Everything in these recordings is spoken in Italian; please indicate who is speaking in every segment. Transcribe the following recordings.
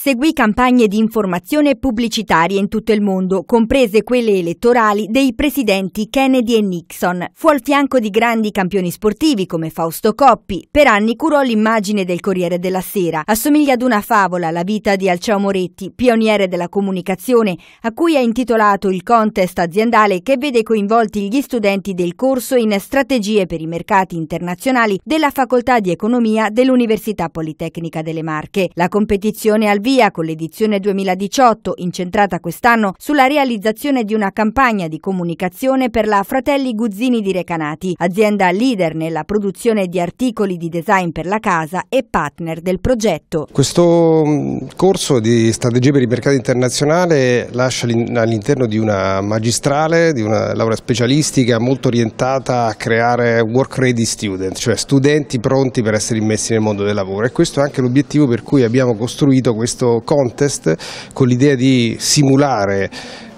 Speaker 1: Seguì campagne di informazione pubblicitarie in tutto il mondo, comprese quelle elettorali dei presidenti Kennedy e Nixon. Fu al fianco di grandi campioni sportivi come Fausto Coppi. Per anni curò l'immagine del Corriere della Sera. Assomiglia ad una favola la vita di Alceo Moretti, pioniere della comunicazione, a cui è intitolato il contest aziendale che vede coinvolti gli studenti del corso in strategie per i mercati internazionali della Facoltà di Economia dell'Università Politecnica delle Marche. La competizione al Tuttavia, con l'edizione 2018, incentrata quest'anno sulla realizzazione di una campagna di comunicazione per la Fratelli Guzzini di Recanati, azienda leader nella produzione di articoli di design per la casa e partner del progetto.
Speaker 2: Questo mm, corso di strategie per il mercato internazionale lascia all'interno di una magistrale, di una laurea specialistica molto orientata a creare work ready student, cioè studenti pronti per essere immessi nel mondo del lavoro e questo è anche l'obiettivo per cui abbiamo costruito questo questo contest con l'idea di simulare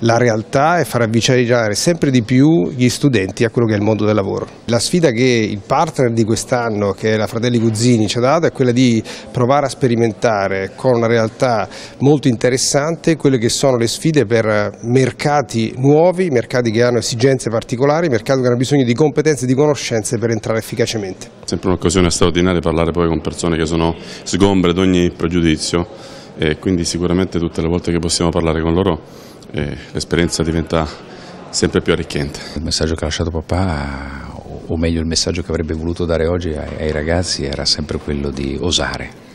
Speaker 2: la realtà e far avvicinare sempre di più gli studenti a quello che è il mondo del lavoro. La sfida che il partner di quest'anno, che è la Fratelli Guzzini, ci ha dato è quella di provare a sperimentare con una realtà molto interessante quelle che sono le sfide per mercati nuovi, mercati che hanno esigenze particolari, mercati che hanno bisogno di competenze e di conoscenze per entrare efficacemente.
Speaker 3: Sempre un'occasione straordinaria parlare poi con persone che sono sgombre da ogni pregiudizio e quindi sicuramente tutte le volte che possiamo parlare con loro eh, l'esperienza diventa
Speaker 4: sempre più arricchente. Il messaggio che ha lasciato papà, o meglio il messaggio che avrebbe voluto dare oggi ai, ai ragazzi era sempre quello di osare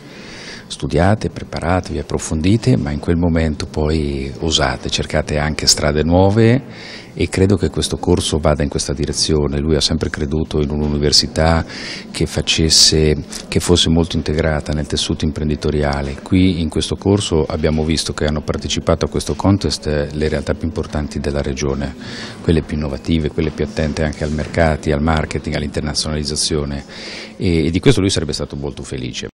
Speaker 4: studiate, preparatevi, approfondite, ma in quel momento poi osate, cercate anche strade nuove e credo che questo corso vada in questa direzione. Lui ha sempre creduto in un'università che, facesse, che fosse molto integrata nel tessuto imprenditoriale. Qui in questo corso abbiamo visto che hanno partecipato a questo contest le realtà più importanti della regione, quelle più innovative, quelle più attente anche al mercato, al marketing, all'internazionalizzazione
Speaker 1: e, e di questo lui sarebbe stato molto felice.